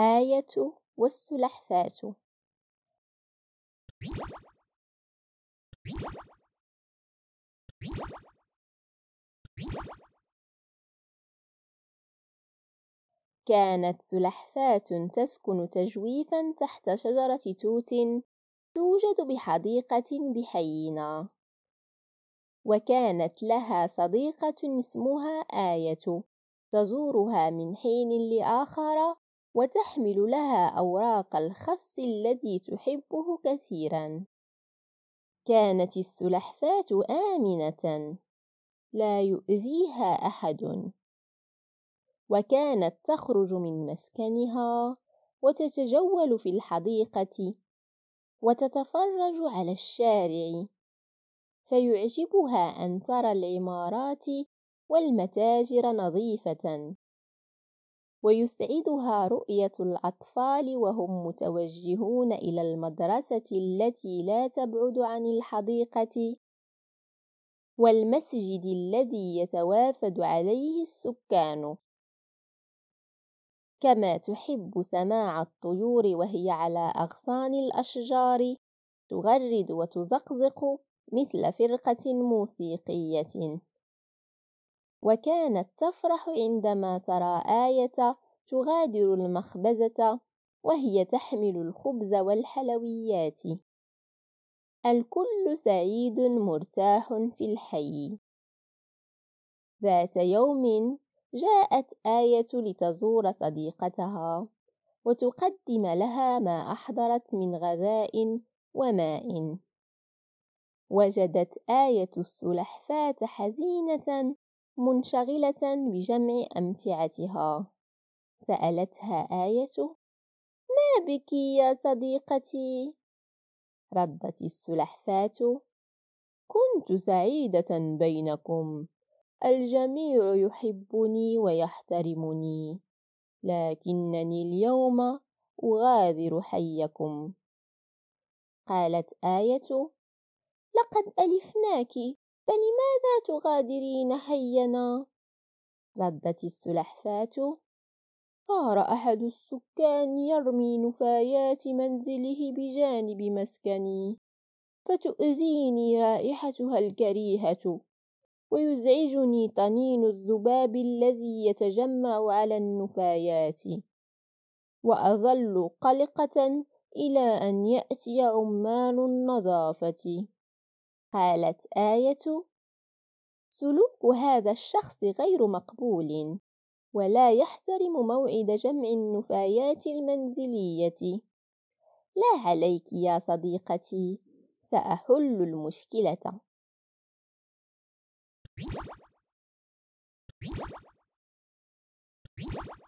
آية والسلحفاة كانت سلحفاة تسكن تجويفا تحت شجرة توت توجد بحديقة بحينا وكانت لها صديقة اسمها آية تزورها من حين لآخر وتحمل لها أوراق الخس الذي تحبه كثيرا كانت السلحفاة آمنة لا يؤذيها أحد وكانت تخرج من مسكنها وتتجول في الحديقة وتتفرج على الشارع فيعجبها أن ترى العمارات والمتاجر نظيفة ويسعدها رؤية الأطفال وهم متوجهون إلى المدرسة التي لا تبعد عن الحديقة والمسجد الذي يتوافد عليه السكان كما تحب سماع الطيور وهي على أغصان الأشجار تغرد وتزقزق مثل فرقة موسيقية وكانت تفرح عندما ترى آية تغادر المخبزة وهي تحمل الخبز والحلويات الكل سعيد مرتاح في الحي ذات يوم جاءت آية لتزور صديقتها وتقدم لها ما أحضرت من غذاء وماء وجدت آية السلحفاة حزينة منشغلة بجمع أمتعتها سالتها ايه ما بك يا صديقتي ردت السلحفاه كنت سعيده بينكم الجميع يحبني ويحترمني لكنني اليوم اغادر حيكم قالت ايه لقد الفناك فلماذا تغادرين حينا ردت السلحفاه صار أحد السكان يرمي نفايات منزله بجانب مسكني فتؤذيني رائحتها الكريهة ويزعجني طنين الذباب الذي يتجمع على النفايات وأظل قلقة إلى أن يأتي عمال النظافة قالت آية سلوك هذا الشخص غير مقبول ولا يحترم موعد جمع النفايات المنزلية لا عليك يا صديقتي سأحل المشكلة Thank you.